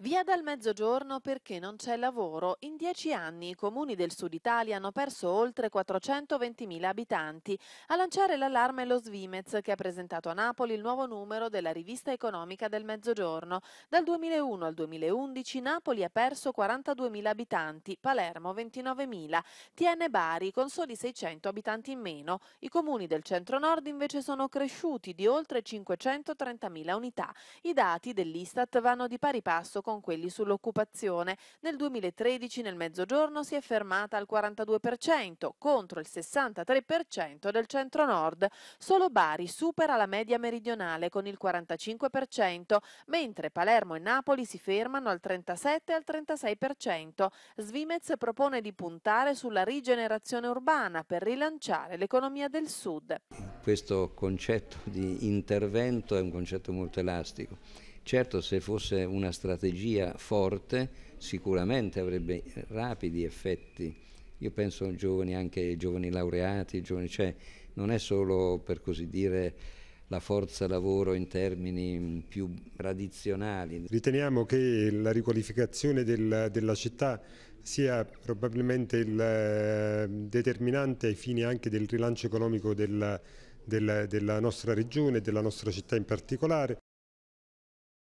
Via dal mezzogiorno perché non c'è lavoro. In dieci anni i comuni del sud Italia hanno perso oltre 420.000 abitanti. A lanciare l'allarme è lo Svimez che ha presentato a Napoli il nuovo numero della rivista economica del mezzogiorno. Dal 2001 al 2011 Napoli ha perso 42.000 abitanti, Palermo 29.000, Tiene Bari con soli 600 abitanti in meno. I comuni del centro-nord invece sono cresciuti di oltre 530.000 unità. I dati dell'Istat vanno di pari passo con quelli sull'occupazione. Nel 2013 nel mezzogiorno si è fermata al 42% contro il 63% del centro-nord. Solo Bari supera la media meridionale con il 45%, mentre Palermo e Napoli si fermano al 37 e al 36%. Svimez propone di puntare sulla rigenerazione urbana per rilanciare l'economia del sud. Questo concetto di intervento è un concetto molto elastico Certo se fosse una strategia forte sicuramente avrebbe rapidi effetti. Io penso ai giovani, anche ai giovani laureati, giovani, cioè non è solo per così dire la forza lavoro in termini mm, più tradizionali. Riteniamo che la riqualificazione del, della città sia probabilmente il eh, determinante ai fini anche del rilancio economico del, del, della nostra regione, della nostra città in particolare.